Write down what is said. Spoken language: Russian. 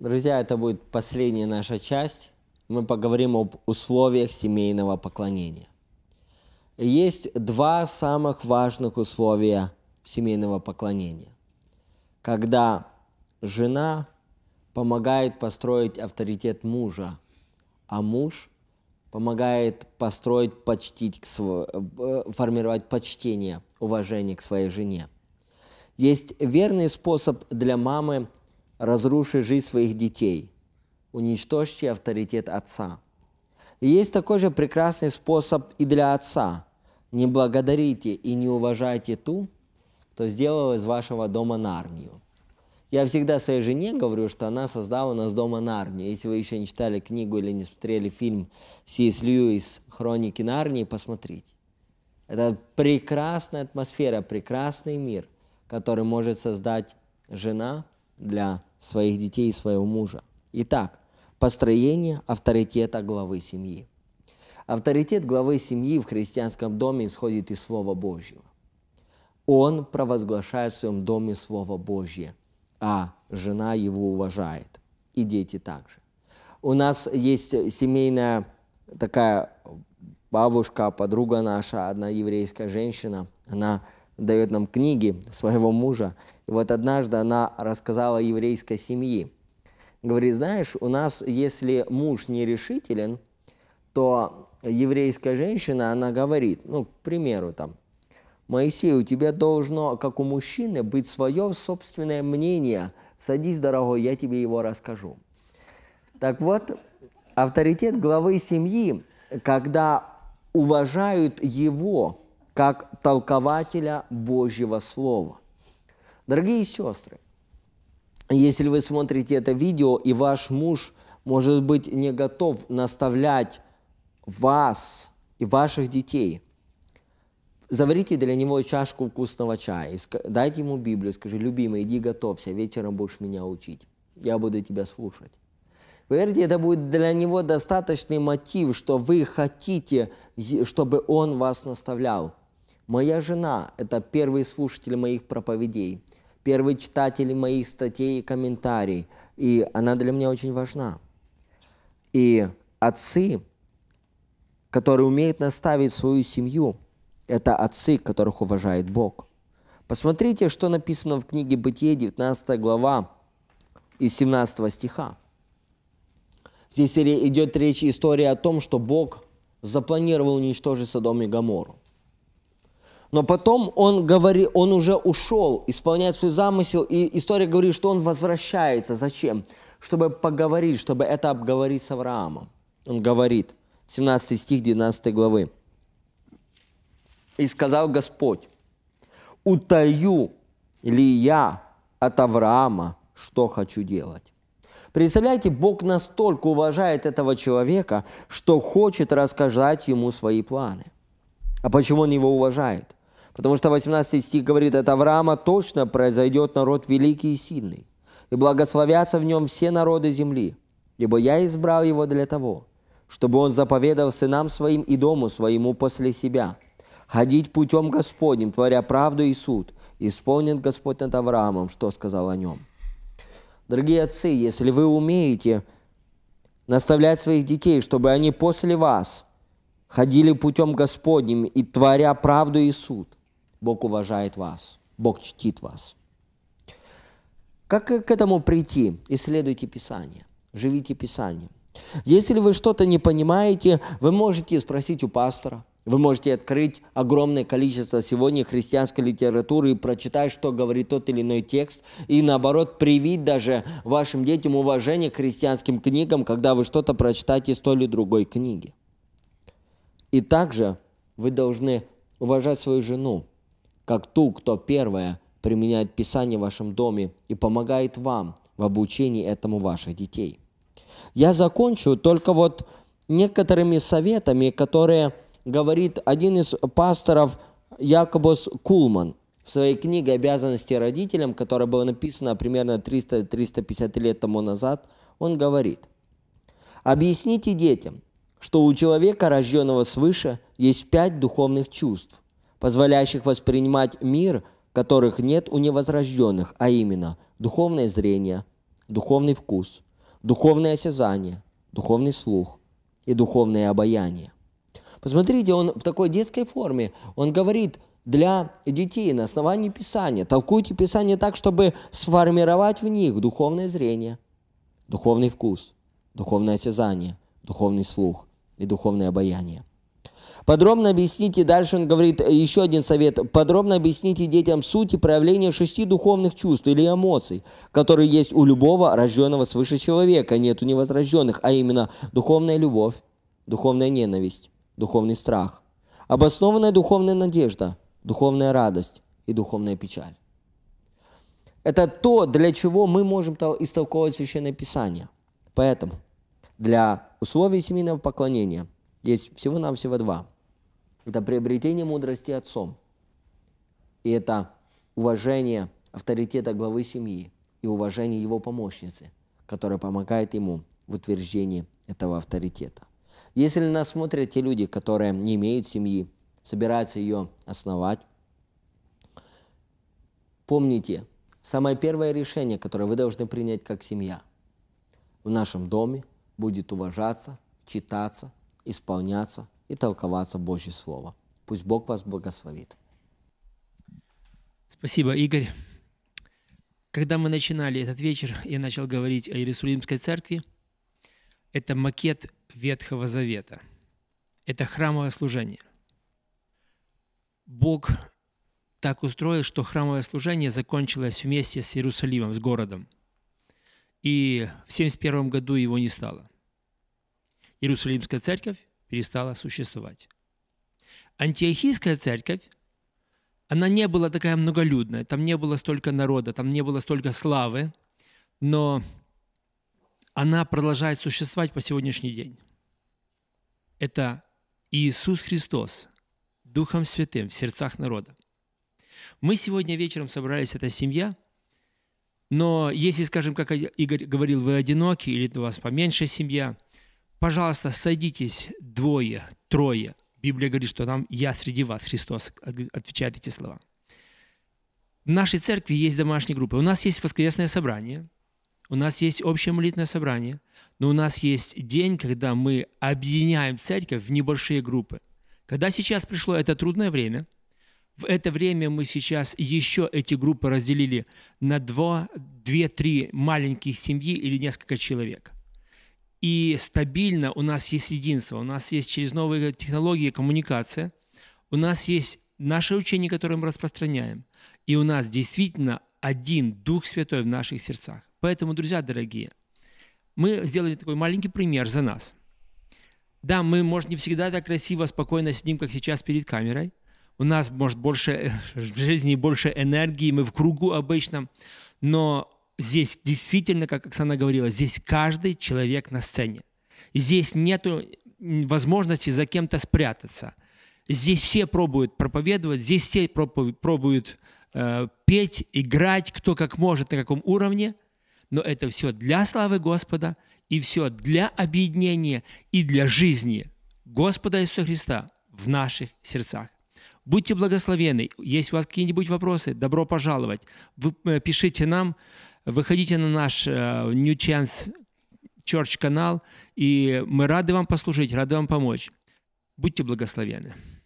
Друзья, это будет последняя наша часть. Мы поговорим об условиях семейного поклонения. Есть два самых важных условия семейного поклонения. Когда жена помогает построить авторитет мужа, а муж помогает построить, почтить к сво... Э, формировать почтение, уважение к своей жене. Есть верный способ для мамы разруши жизнь своих детей, уничтожьте авторитет отца. И есть такой же прекрасный способ и для отца. Не благодарите и не уважайте ту, кто сделал из вашего дома Нарнию. Я всегда своей жене говорю, что она создала у нас дома нарнию. Если вы еще не читали книгу или не смотрели фильм Си.С. Льюис «Хроники Нарнии», посмотрите. Это прекрасная атмосфера, прекрасный мир, который может создать жена – для своих детей и своего мужа. Итак, построение авторитета главы семьи. Авторитет главы семьи в христианском доме исходит из Слова Божьего. Он провозглашает в своем доме Слово Божье, а жена его уважает, и дети также. У нас есть семейная такая бабушка, подруга наша, одна еврейская женщина, она дает нам книги своего мужа, и вот однажды она рассказала еврейской семье. Говорит, знаешь, у нас, если муж нерешителен, то еврейская женщина, она говорит, ну, к примеру, там, Моисей, у тебя должно, как у мужчины, быть свое собственное мнение. Садись, дорогой, я тебе его расскажу. Так вот, авторитет главы семьи, когда уважают его как толкователя Божьего Слова – Дорогие сестры, если вы смотрите это видео, и ваш муж, может быть, не готов наставлять вас и ваших детей, заварите для него чашку вкусного чая, дайте ему Библию, скажи, любимый, иди готовься, вечером будешь меня учить, я буду тебя слушать. Поверьте, это будет для него достаточный мотив, что вы хотите, чтобы он вас наставлял. Моя жена – это первый слушатель моих проповедей – первые читатели моих статей и комментарий, И она для меня очень важна. И отцы, которые умеют наставить свою семью, это отцы, которых уважает Бог. Посмотрите, что написано в книге Бытие, 19 глава, из 17 стиха. Здесь идет речь история о том, что Бог запланировал уничтожить Содом и Гамору. Но потом он, говорит, он уже ушел, исполняет свой замысел, и история говорит, что он возвращается. Зачем? Чтобы поговорить, чтобы это обговорить с Авраамом. Он говорит, 17 стих 12 главы. «И сказал Господь, утаю ли я от Авраама, что хочу делать?» Представляете, Бог настолько уважает этого человека, что хочет рассказать ему свои планы. А почему он его уважает? Потому что 18 стих говорит, от Авраама точно произойдет народ великий и сильный, и благословятся в нем все народы земли, ибо я избрал его для того, чтобы он заповедовал сынам своим и дому своему после себя, ходить путем Господним, творя правду и суд, исполнен Господь над Авраамом, что сказал о нем. Дорогие отцы, если вы умеете наставлять своих детей, чтобы они после вас ходили путем Господним и творя правду и суд, Бог уважает вас, Бог чтит вас. Как к этому прийти? Исследуйте Писание, живите Писанием. Если вы что-то не понимаете, вы можете спросить у пастора, вы можете открыть огромное количество сегодня христианской литературы и прочитать, что говорит тот или иной текст, и наоборот привить даже вашим детям уважение к христианским книгам, когда вы что-то прочитаете из той или другой книги. И также вы должны уважать свою жену, как ту, кто первое применяет Писание в вашем доме и помогает вам в обучении этому ваших детей. Я закончу только вот некоторыми советами, которые говорит один из пасторов Якобус Кулман в своей книге «Обязанности родителям», которая была написана примерно 300-350 лет тому назад, он говорит, «Объясните детям, что у человека, рожденного свыше, есть пять духовных чувств – позволяющих воспринимать мир, которых нет у невозрожденных, а именно духовное зрение, духовный вкус, духовное осязание, духовный слух и духовное обаяние. Посмотрите, он в такой детской форме, он говорит для детей на основании Писания, толкуйте Писание так, чтобы сформировать в них духовное зрение, духовный вкус, духовное осязание, духовный слух и духовное обаяние. Подробно объясните, дальше он говорит э, еще один совет, подробно объясните детям суть и проявление шести духовных чувств или эмоций, которые есть у любого рожденного свыше человека, нет у возрожденных, а именно духовная любовь, духовная ненависть, духовный страх, обоснованная духовная надежда, духовная радость и духовная печаль. Это то, для чего мы можем истолковывать Священное Писание. Поэтому для условий семейного поклонения есть всего-навсего два – это приобретение мудрости отцом. И это уважение авторитета главы семьи и уважение его помощницы, которая помогает ему в утверждении этого авторитета. Если нас смотрят те люди, которые не имеют семьи, собираются ее основать, помните, самое первое решение, которое вы должны принять как семья, в нашем доме будет уважаться, читаться, исполняться – и толковаться Божье Слово. Пусть Бог вас благословит. Спасибо, Игорь. Когда мы начинали этот вечер, я начал говорить о Иерусалимской церкви. Это макет Ветхого Завета. Это храмовое служение. Бог так устроил, что храмовое служение закончилось вместе с Иерусалимом, с городом. И в 1971 году его не стало. Иерусалимская церковь перестала существовать. Антиохийская церковь, она не была такая многолюдная, там не было столько народа, там не было столько славы, но она продолжает существовать по сегодняшний день. Это Иисус Христос, Духом Святым в сердцах народа. Мы сегодня вечером собрались, эта семья, но если, скажем, как Игорь говорил, вы одиноки или у вас поменьше семья – Пожалуйста, садитесь двое, трое. Библия говорит, что там «Я среди вас», Христос отвечает эти слова. В нашей церкви есть домашние группы. У нас есть воскресное собрание, у нас есть общее молитвенное собрание, но у нас есть день, когда мы объединяем церковь в небольшие группы. Когда сейчас пришло это трудное время, в это время мы сейчас еще эти группы разделили на два, две, три маленьких семьи или несколько человек – и стабильно у нас есть единство, у нас есть через новые технологии коммуникация, у нас есть наше учение, которое мы распространяем, и у нас действительно один Дух Святой в наших сердцах. Поэтому, друзья дорогие, мы сделали такой маленький пример за нас. Да, мы, может, не всегда так красиво, спокойно сидим, как сейчас перед камерой. У нас, может, больше в жизни, больше энергии, мы в кругу обычном. Но здесь действительно, как Оксана говорила, здесь каждый человек на сцене. Здесь нет возможности за кем-то спрятаться. Здесь все пробуют проповедовать, здесь все пробуют, э, петь, играть, кто как может, на каком уровне. Но это все для славы Господа и все для объединения и для жизни Господа Иисуса Христа в наших сердцах. Будьте благословены. Если у вас какие-нибудь вопросы, добро пожаловать. Вы э, пишите нам. Выходите на наш э, New Chance Church канал, и мы рады вам послужить, рады вам помочь. Будьте благословенны.